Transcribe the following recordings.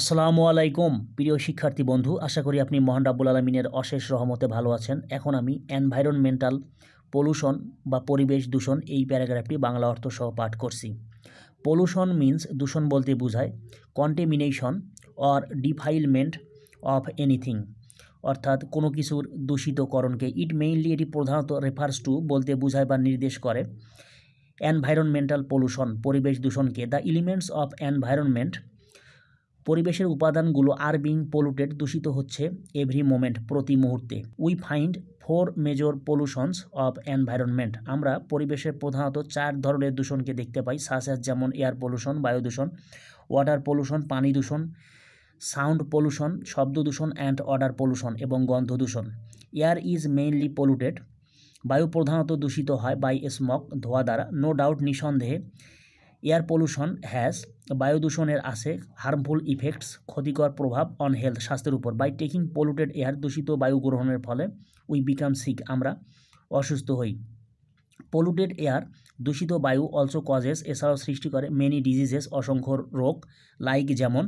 আসসালামু আলাইকুম প্রিয় শিক্ষার্থী বন্ধু আশা করি আপনি মহান রাব্বুল আলমিনের অশেষ রহমতে ভালো আছেন এখন আমি এনভায়রনমেন্টাল পলিউশন বা পরিবেশ দূষণ এই প্যারাগ্রাফটি বাংলা অর্থ সহ পাঠ করছি পলিউশন মিন্স দূষণ বলতে বোঝায় contamination or defilement of anything অর্থাৎ কোনো কিছুর দূষিতকরণকে ইট মেইনলি এটি প্রধানত রেফার্স টু বলতে বোঝায় বা নির্দেশ করে এনভায়রনমেন্টাল পলিউশন পরিবেশ দূষণকে দ্য এলিমেন্টস অফ এনভায়রনমেন্ট পরিবেশের উপাদানগুলো আর বিং পলুটেড দূষিত হচ্ছে এভরি মোমেন্ট প্রতি মুহূর্তে we find four major pollutions of environment আমরা পরিবেশের প্রধানত চার ধরনের দূষণকে দেখতে পাই সাসাস যেমন এয়ার পলিউশন বায়ু দূষণ ওয়াটার পলিউশন পানি দূষণ সাউন্ড পলিউশন শব্দ দূষণ অ্যান্ড অর্ডার পলিউশন এবং গন্ধ দূষণ এয়ার ইজ মেইনলি পলুটেড বায়ু প্রধানত দূষিত হয় বাই স্মক ধোয়া দ্বারা নো ডাউট নিঃসন্দেহে এয়ার পলিউশন হ্যাজ বায়ু দূষণের আছে হার্মফুল ইফেক্টস ক্ষতিকর প্রভাব অন হেলথ স্বাস্থ্যের উপর বাই টেকিং পলিউটেড এয়ার দূষিত বায়ু গ্রহণের ফলে উই বিকাম সিক আমরা অসুস্থ হই পলিউটেড এয়ার দূষিত বায়ু অলসো কজেস এছাড়াও সৃষ্টি করে মেনি ডিজিজেস অসংখ্য রোগ লাইক যেমন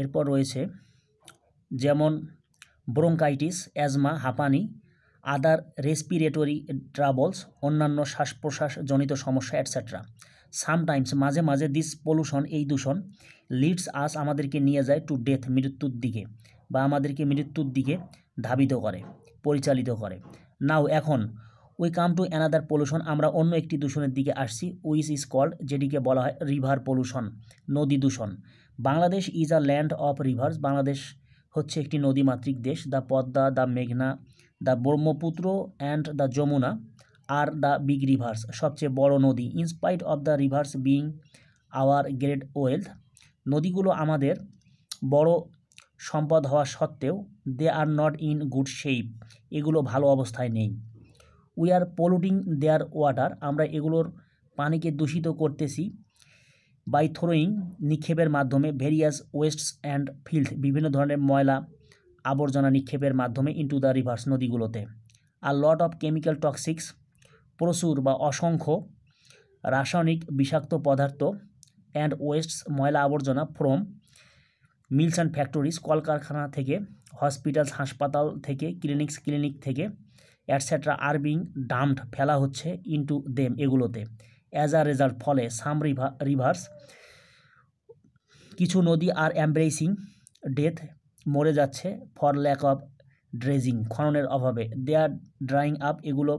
এরপর রয়েছে যেমন ব্রোঙ্কাইটিস অ্যাজমা হাঁপানি আদার রেসপিরেটরি ট্রাবলস অন্যান্য শ্বাস প্রশ্বাসজনিত সমস্যা অ্যাটসেট্রা সামটাইমস মাঝে মাঝে দিস পলিউশন এই দূষণ লিডস আস আমাদেরকে নিয়ে যায় টু ডেথ মৃত্যুর দিকে বা আমাদেরকে মৃত্যুর দিকে ধাবিত করে পরিচালিত করে নাও এখন we come to another pollution আমরা অন্য একটি দূষণের দিকে আসছি উইস ইজ কল্ড যেটিকে বলা হয় রিভার পলিউশন নদী দূষণ Bangladesh is a land of rivers Bangladesh হচ্ছে একটি নদীমাতৃক দেশ দ্য পদ্মা দ্য মেঘনা the Brahmaputra and the Jamuna are the big rivers সবচেয়ে বড় নদী in spite of the rivers being our great wealth নদীগুলো আমাদের বড় সম্পদ হওয়া সত্ত্বেও they are not in good shape এগুলো ভালো অবস্থায় নেই উই আর পলুটিং দেয়ার ওয়াটার আমরা এগুলোর পানিকে দূষিত করতেছি বাই থ্রোয়িং নিক্ষেপের মাধ্যমে ভেরিয়াস ওয়েস্টস অ্যান্ড ফিল্ড বিভিন্ন ধরনের ময়লা আবর্জনা নিক্ষেপের মাধ্যমে ইন্টু দ্য রিভার্স নদীগুলোতে আর লট অফ কেমিক্যাল টক্সিক্স প্রচুর বা অসংখ্য রাসায়নিক বিষাক্ত পদার্থ অ্যান্ড ওয়েস্টস ময়লা আবর্জনা ফ্রম মিলস অ্যান্ড ফ্যাক্টরিজ কলকারখানা থেকে হসপিটালস হাসপাতাল থেকে ক্লিনিক্স ক্লিনিক থেকে অ্যাটসেট্রা আর বিং ডাম্পড ফেলা হচ্ছে ইন্টু দেম এগুলোতে অ্যাজ আ রেজাল্ট ফলে সাম রিভার্স কিছু নদী আর অ্যাম্ব্রেসিং ডেথ মরে যাচ্ছে ফর ল্যাক অফ ড্রেজিং খননের অভাবে দে আর ড্রাইং আপ এগুলো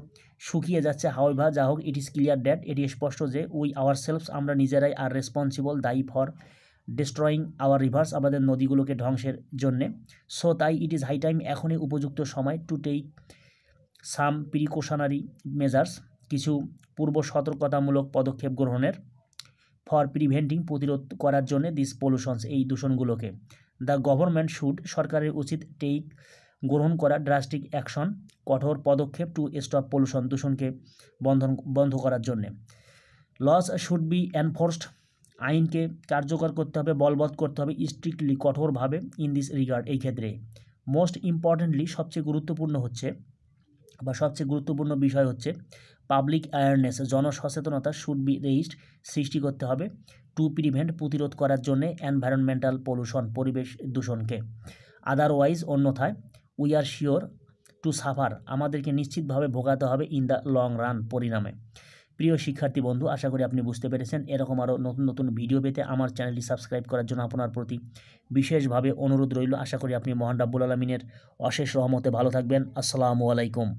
শুকিয়ে যাচ্ছে হাওয়াইভা যা হোক ইট ইজ ক্লিয়ার ড্যাট এটি স্পষ্ট যে উই আওয়ার সেলফস আমরা নিজেরাই আর রেসপন্সিবল দায়ী ফর ডিস্ট্রয়িং আওয়ার রিভার্স আমাদের নদীগুলোকে ধ্বংসের জন্যে সো তাই ইট ইজ হাই টাইম এখনই উপযুক্ত সময় to take some precautionary measures কিছু পূর্ব সতর্কতামূলক পদক্ষেপ গ্রহণের ফর প্রিভেন্টিং প্রতিরোধ করার জন্য দিস পলিউশনস এই দূষণগুলোকে দ্য গভর্নমেন্ট শুড সরকারের উচিত টেক গ্রহণ করা ড্রাস্টিক অ্যাকশন কঠোর পদক্ষেপ টু স্টপ পলিউশন দূষণকে বন্ধন বন্ধ করার জন্যে লস শুড বি এনফোর্সড আইনকে কার্যকর করতে হবে বলবৎ করতে হবে স্ট্রিক্টলি কঠোরভাবে ইন দিস রিগার্ড এই ক্ষেত্রে মোস্ট ইম্পর্ট্যান্টলি সবচেয়ে গুরুত্বপূর্ণ হচ্ছে বা সবচেয়ে গুরুত্বপূর্ণ বিষয় হচ্ছে পাবলিক অ্যাওয়ারনেস জনসচেতনতা শুড বি রেইজড সৃষ্টি করতে হবে টু প্রিভেন্ট প্রতিরোধ করার জন্য এনভায়রনমেন্টাল পলিউশন পরিবেশ দূষণকে আদারওয়াইজ অন্যথায় we are sure to suffer আমাদেরকে নিশ্চিতভাবে ভোগাতে হবে ইন দ্য লং রান পরিণামে প্রিয় শিক্ষার্থী বন্ধু আশা করি আপনি বুঝতে পেরেছেন এরকম আরও নতুন নতুন ভিডিও পেতে আমার চ্যানেলটি সাবস্ক্রাইব করার জন্য আপনার প্রতি বিশেষভাবে অনুরোধ রইল আশা করি আপনি মোহান রাব্বুল আলমিনের অশেষ রহমতে ভালো থাকবেন আসসালামু আলাইকুম